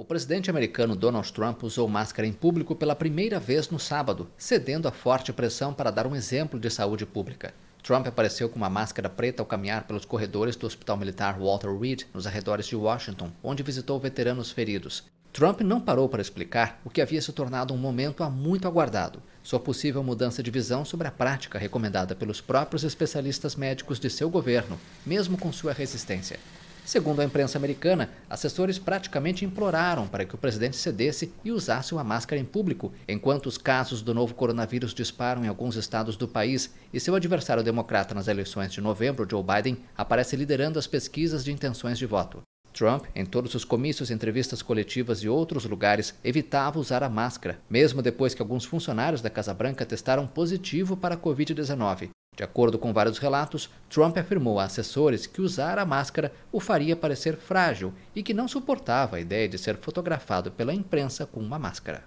O presidente americano Donald Trump usou máscara em público pela primeira vez no sábado, cedendo à forte pressão para dar um exemplo de saúde pública. Trump apareceu com uma máscara preta ao caminhar pelos corredores do Hospital Militar Walter Reed, nos arredores de Washington, onde visitou veteranos feridos. Trump não parou para explicar o que havia se tornado um momento há muito aguardado, sua possível mudança de visão sobre a prática recomendada pelos próprios especialistas médicos de seu governo, mesmo com sua resistência. Segundo a imprensa americana, assessores praticamente imploraram para que o presidente cedesse e usasse uma máscara em público, enquanto os casos do novo coronavírus disparam em alguns estados do país e seu adversário democrata nas eleições de novembro, Joe Biden, aparece liderando as pesquisas de intenções de voto. Trump, em todos os comícios, entrevistas coletivas e outros lugares, evitava usar a máscara, mesmo depois que alguns funcionários da Casa Branca testaram positivo para a Covid-19. De acordo com vários relatos, Trump afirmou a assessores que usar a máscara o faria parecer frágil e que não suportava a ideia de ser fotografado pela imprensa com uma máscara.